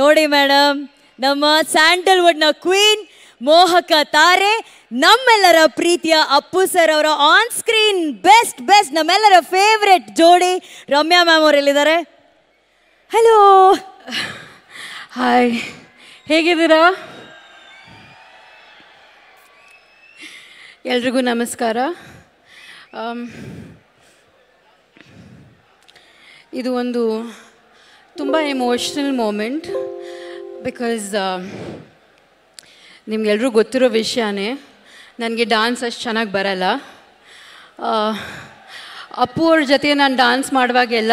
ನೋಡಿ ಮೇಡಮ್ ನಮ್ಮ ಸ್ಯಾಂಡಲ್ವುಡ್ನ ಕ್ವೀನ್ ಮೋಹಕ ತಾರೆ ನಮ್ಮೆಲ್ಲರ ಪ್ರೀತಿಯ ಅಪ್ಪು ಸರ್ ಅವರ ಆನ್ ಸ್ಕ್ರೀನ್ ಬೆಸ್ಟ್ ಬೆಸ್ಟ್ ನಮ್ಮೆಲ್ಲರ ಫೇವ್ರೆಟ್ ಜೋಡಿ ರಮ್ಯಾ ಮ್ಯಾಮ್ ಎಲ್ಲಿದ್ದಾರೆ ಹಲೋ ಹಾಯ್ ಹೇಗಿದ್ದೀರಾ ಎಲ್ರಿಗೂ ನಮಸ್ಕಾರ ಇದು ಒಂದು ತುಂಬ ಎಮೋಷ್ನಲ್ ಮೂಮೆಂಟ್ ಬಿಕಾಸ್ ನಿಮಗೆಲ್ಲರೂ ಗೊತ್ತಿರೋ ವಿಷಯನೇ ನನಗೆ ಡ್ಯಾನ್ಸ್ ಅಷ್ಟು ಚೆನ್ನಾಗಿ ಬರಲ್ಲ ಅಪ್ಪು ಅವ್ರ ಜೊತೆ ನಾನು ಡ್ಯಾನ್ಸ್ ಮಾಡುವಾಗೆಲ್ಲ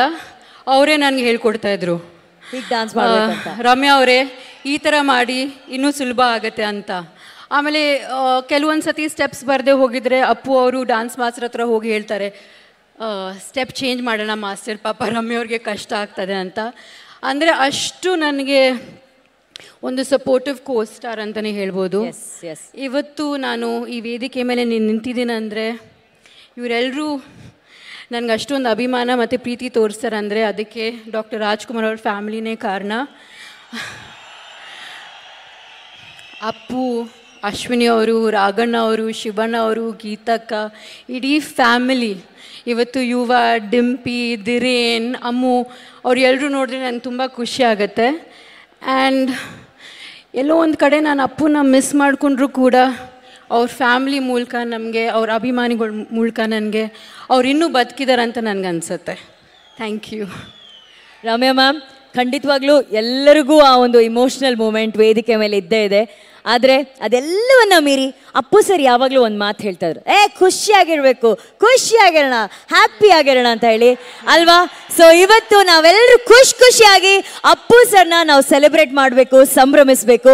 ಅವರೇ ನನಗೆ ಹೇಳ್ಕೊಡ್ತಾಯಿದ್ರು ಡ್ಯಾನ್ಸ್ ರಮ್ಯಾ ಅವರೇ ಈ ಥರ ಮಾಡಿ ಇನ್ನೂ ಸುಲಭ ಆಗುತ್ತೆ ಅಂತ ಆಮೇಲೆ ಕೆಲವೊಂದು ಸತಿ ಸ್ಟೆಪ್ಸ್ ಬರದೆ ಹೋಗಿದ್ರೆ ಅಪ್ಪು ಅವರು ಡಾನ್ಸ್ ಮಾಸ್ಟರ್ ಹತ್ರ ಹೋಗಿ ಹೇಳ್ತಾರೆ ಸ್ಟೆಪ್ ಚೇಂಜ್ ಮಾಡೋಣ ಮಾಸ್ಟರ್ ಪಾಪ ರಮ್ಯವ್ರಿಗೆ ಕಷ್ಟ ಆಗ್ತದೆ ಅಂತ ಅಂದರೆ ಅಷ್ಟು ನನಗೆ ಒಂದು ಸಪೋರ್ಟಿವ್ ಕೋ ಸ್ಟಾರ್ ಅಂತಲೇ ಹೇಳ್ಬೋದು ಇವತ್ತು ನಾನು ಈ ವೇದಿಕೆ ಮೇಲೆ ನಿಂತಿದ್ದೀನಿ ಅಂದರೆ ಇವರೆಲ್ಲರೂ ನನಗೆ ಅಷ್ಟೊಂದು ಅಭಿಮಾನ ಮತ್ತು ಪ್ರೀತಿ ತೋರಿಸ್ತಾರೆ ಅಂದರೆ ಅದಕ್ಕೆ ಡಾಕ್ಟರ್ ರಾಜ್ಕುಮಾರ್ ಅವ್ರ ಫ್ಯಾಮಿಲಿನೇ ಕಾರಣ ಅಪ್ಪು ಅಶ್ವಿನಿ ಅವರು ರಾಘಣ್ಣ ಅವರು ಶಿವಣ್ಣ ಅವರು ಗೀತಕ್ಕ ಇಡೀ ಫ್ಯಾಮಿಲಿ ಇವತ್ತು ಯುವ ಡಿಂಪಿ ದಿರೇನ್ ಅಮ್ಮು ಅವರೆಲ್ಲರೂ ನೋಡಿದ್ರೆ ನನಗೆ ತುಂಬ ಖುಷಿ ಆಗುತ್ತೆ ಆ್ಯಂಡ್ ಎಲ್ಲೋ ಒಂದು ಕಡೆ ನಾನು ಅಪ್ಪನ ಮಿಸ್ ಮಾಡಿಕೊಂಡ್ರೂ ಕೂಡ ಅವ್ರ ಫ್ಯಾಮಿಲಿ ಮೂಲಕ ನಮಗೆ ಅವ್ರ ಅಭಿಮಾನಿಗಳ ಮೂಲಕ ನನಗೆ ಅವ್ರು ಇನ್ನೂ ಬದುಕಿದ್ದಾರೆ ಅಂತ ನನಗನ್ಸುತ್ತೆ ಥ್ಯಾಂಕ್ ಯು ರಮ್ಯಾ ಮ್ಯಾಮ್ ಖಂಡಿತವಾಗ್ಲೂ ಎಲ್ಲರಿಗೂ ಆ ಒಂದು ಇಮೋಷನಲ್ ಮೂಮೆಂಟ್ ವೇದಿಕೆ ಮೇಲೆ ಇದ್ದೇ ಇದೆ ಆದರೆ ಅದೆಲ್ಲವನ್ನ ಮೀರಿ ಅಪ್ಪು ಸರ್ ಯಾವಾಗಲೂ ಒಂದು ಮಾತು ಹೇಳ್ತಾಯಿದ್ರು ಏ ಖುಷಿಯಾಗಿರಬೇಕು ಖುಷಿಯಾಗಿರೋಣ ಹ್ಯಾಪಿ ಆಗಿರೋಣ ಅಂತ ಹೇಳಿ ಅಲ್ವಾ ಸೊ ಇವತ್ತು ನಾವೆಲ್ಲರೂ ಖುಷಿ ಖುಷಿಯಾಗಿ ಅಪ್ಪು ಸರ್ನ ನಾವು ಸೆಲೆಬ್ರೇಟ್ ಮಾಡಬೇಕು ಸಂಭ್ರಮಿಸಬೇಕು